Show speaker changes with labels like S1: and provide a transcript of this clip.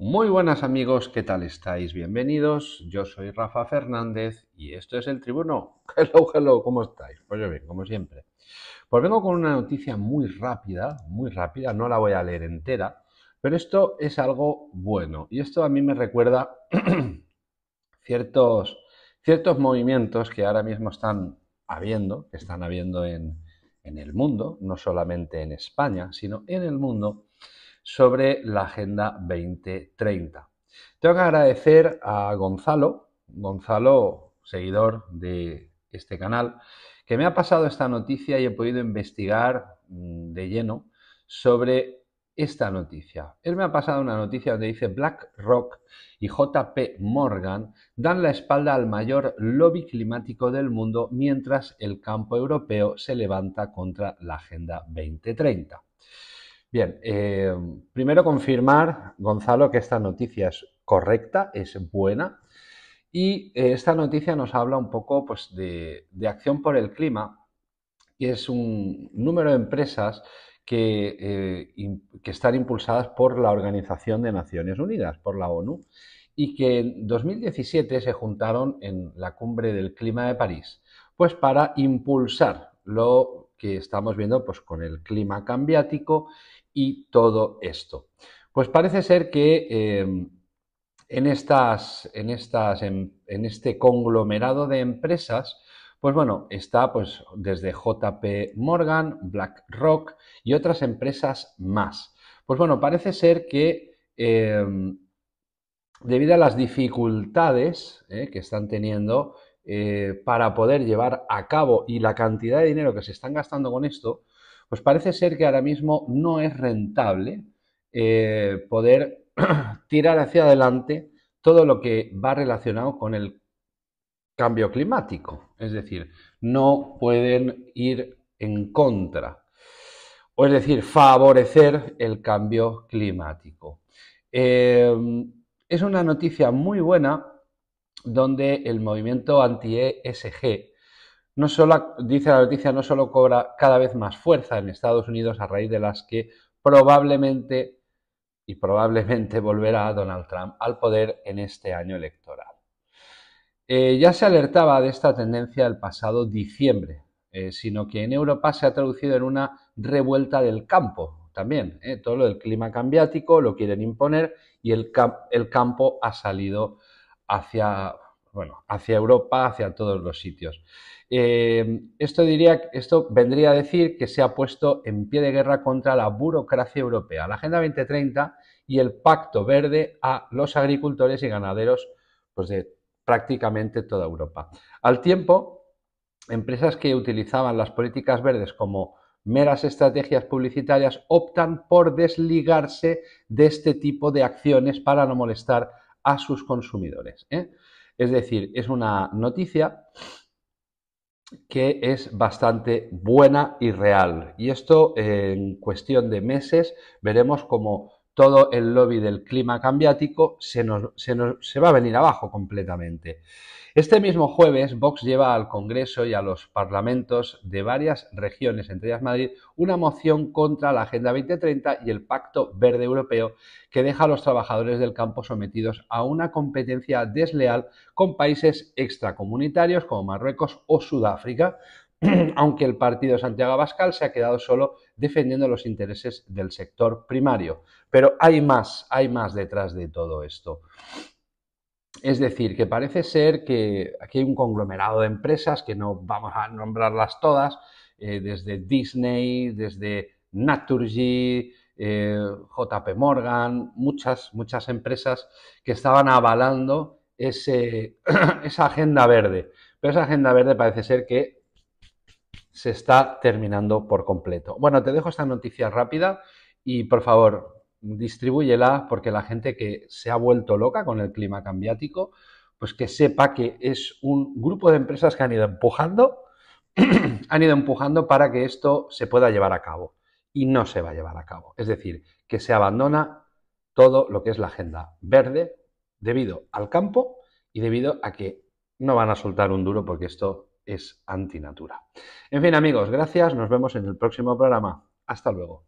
S1: Muy buenas amigos, ¿qué tal estáis? Bienvenidos, yo soy Rafa Fernández y esto es El Tribuno. Hello, hello, ¿cómo estáis? Pues yo bien, como siempre. Pues vengo con una noticia muy rápida, muy rápida, no la voy a leer entera, pero esto es algo bueno y esto a mí me recuerda ciertos, ciertos movimientos que ahora mismo están habiendo, que están habiendo en el mundo, no solamente en España, sino en el mundo, sobre la Agenda 2030. Tengo que agradecer a Gonzalo, Gonzalo, seguidor de este canal, que me ha pasado esta noticia y he podido investigar mm, de lleno sobre esta noticia. Él me ha pasado una noticia donde dice BlackRock y JP Morgan dan la espalda al mayor lobby climático del mundo mientras el campo europeo se levanta contra la Agenda 2030. Bien, eh, primero confirmar, Gonzalo, que esta noticia es correcta, es buena. Y eh, esta noticia nos habla un poco pues, de, Acción por el Clima, que es un número de empresas que, eh, que están impulsadas por la Organización de Naciones Unidas, por la ONU, y que en 2017 se juntaron en la cumbre del clima de París, pues para impulsar lo que estamos viendo pues, con el clima cambiático y todo esto. Pues parece ser que em, en, estas, en, estas, este conglomerado de empresas, pues bueno, está pues, desde JP Morgan, BlackRock y otras empresas más. Pues bueno, parece ser que em, debido a las dificultades eh, que están teniendo eh, para poder llevar a cabo y la cantidad de dinero que se están gastando con esto, pues parece ser que ahora mismo no es rentable eh, poder tirar hacia adelante todo lo que va relacionado con el cambio climático. Es decir, no pueden ir en contra, o es decir, favorecer el cambio climático. Eh, es una noticia muy buena donde el movimiento anti-ESG no solo, dice la noticia, no solo cobra cada vez más fuerza en Estados Unidos a raíz de las que probablemente y probablemente volverá Donald Trump al poder en este año electoral. Eh, ya se alertaba de esta tendencia el pasado diciembre, eh, sino que en Europa se ha traducido en una revuelta del campo también. Eh. todo lo del clima cambiático lo quieren imponer y el, el campo ha salido hacia, hacia Europa, hacia todos los sitios. Eh, esto, diría, esto vendría a decir que se ha puesto en pie de guerra contra la burocracia europea, la Agenda 2030 y el Pacto Verde a los agricultores y ganaderos pues, de prácticamente toda Europa. Al tiempo, empresas que utilizaban las políticas verdes como meras estrategias publicitarias optan por desligarse de este tipo de acciones para no molestar a sus consumidores. ¿eh? Es decir, es una noticia que es bastante buena y real. Y esto en cuestión de meses veremos cómo todo el lobby del clima cambiático se, va a venir abajo completamente. Este mismo jueves, Vox lleva al Congreso y a los parlamentos de varias regiones, entre ellas Madrid, una moción contra la Agenda 2030 y el Pacto Verde Europeo, que deja a los trabajadores del campo sometidos a una competencia desleal con países extracomunitarios como Marruecos o Sudáfrica, aunque el partido Santiago Abascal se ha quedado solo defendiendo los intereses del sector primario. Pero hay más, hay más detrás de todo esto. Es decir, que parece ser que aquí hay un conglomerado de empresas que no vamos a nombrarlas todas, eh, desde Disney, desde Naturgy, eh, JP Morgan, muchas, muchas empresas que estaban avalando esa agenda verde. Pero esa agenda verde parece ser que se está terminando por completo. Bueno, te dejo esta noticia rápida y por favor distribúyela porque la gente que se ha vuelto loca con el clima cambiático, pues que sepa que es un grupo de empresas que han ido empujando, han ido empujando para que esto se pueda llevar a cabo y no se va a llevar a cabo. Es decir, que se abandona todo lo que es la agenda verde debido al campo y debido a que no van a soltar un duro porque esto es antinatura. En fin, amigos, gracias. Nos vemos en el próximo programa. Hasta luego.